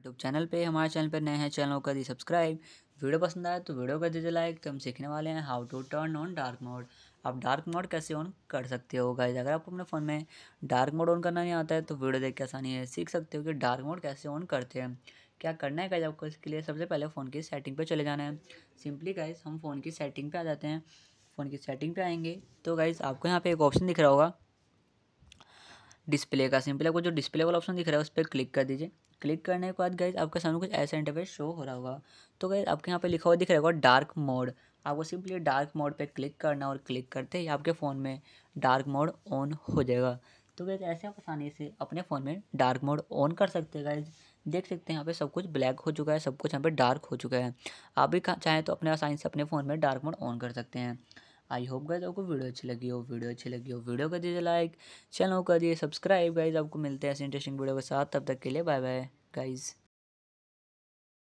YouTube channel पे हमारे channel पर नए हैं चैनल कर दी सब्सक्राइब वीडियो पसंद आए तो वीडियो कर दीजिए लाइक तो हम सीखने वाले हैं how to turn on dark mode आप डार्क मोड कैसे ऑन कर सकते हो गाइज अगर आपको अपने फ़ोन में डार्क मोड ऑन करना नहीं आता है तो वीडियो देख के आसानी है सीख सकते हो कि डार्क मोड कैसे ऑन करते हैं क्या करना है गाइज आपको इसके लिए सबसे पहले फ़ोन की सेटिंग पर चले जाना है सिंपली गाइज हम फ़ोन की सेटिंग पर आ जाते हैं फ़ोन की सेटिंग पर आएंगे तो गाइज़ आपको यहाँ पर एक ऑप्शन दिख रहा होगा डिस्प्ले का सिंपल आपको जो डिस्प्ले वाला ऑप्शन दिख रहा है उस पर क्लिक कर दीजिए क्लिक करने के बाद गाइज आपके सामने कुछ ऐसा इंटरफेस शो हो रहा होगा तो गाइज आपके यहाँ पे लिखा हुआ दिख रहा होगा डार्क मोड आपको सिंपली डार्क मोड पे क्लिक करना और क्लिक करते ही आपके फ़ोन में डार्क मोड ऑन हो जाएगा तो गाइज ऐसे आप आसानी से अपने फ़ोन में डार्क मोड ऑन कर सकते हैं गाइज देख सकते हैं यहाँ पे सब कुछ ब्लैक हो चुका है सब कुछ यहाँ पे डार्क हो चुका है आप भी चाहें तो अपने आसानी से अपने फ़ोन में डार्क मोड ऑन कर सकते हैं आई होप गाइज आपको वीडियो अच्छी लगी हो वीडियो अच्छी लगी हो वीडियो कर दीजिए लाइक चैनल कर दिए सब्सक्राइब गाइज आपको मिलते हैं ऐसे इंटरेस्टिंग वीडियो के साथ तब तक के लिए बाय बाय guys